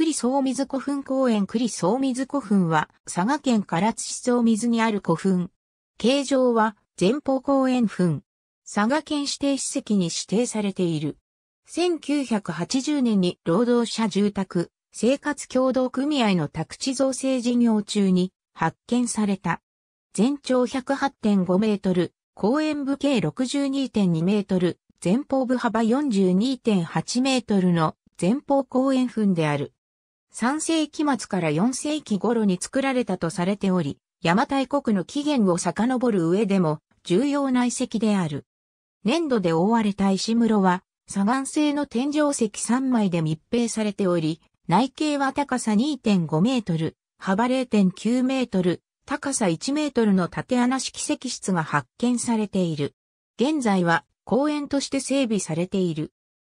栗総水古墳公園栗総水古墳は、佐賀県唐津市総水にある古墳。形状は、前方公園墳。佐賀県指定史跡に指定されている。1980年に労働者住宅、生活共同組合の宅地造成事業中に発見された。全長108.5メートル、公園部径62.2メートル、前方部幅42.8メートルの前方公園墳である。3世紀末から4世紀頃に作られたとされており、邪馬台国の起源を遡る上でも重要な遺跡である。粘土で覆われた石室は、砂岩製の天井石3枚で密閉されており、内径は高さ2.5メートル、幅0.9メートル、高さ1メートルの縦穴式石室が発見されている。現在は公園として整備されている。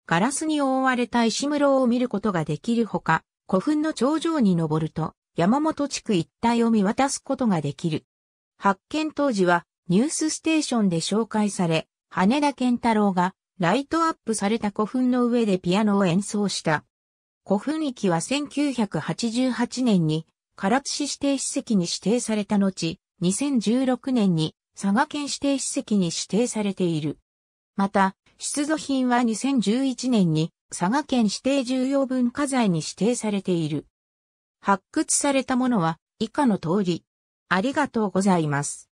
ガラスに覆われた石室を見ることができるほか、古墳の頂上に登ると、山本地区一帯を見渡すことができる。発見当時は、ニュースステーションで紹介され、羽田健太郎がライトアップされた古墳の上でピアノを演奏した。古墳域は1988年に唐津市指定史跡に指定された後、2016年に佐賀県指定史跡に指定されている。また、出土品は2011年に佐賀県指定重要文化財に指定されている。発掘されたものは以下の通り。ありがとうございます。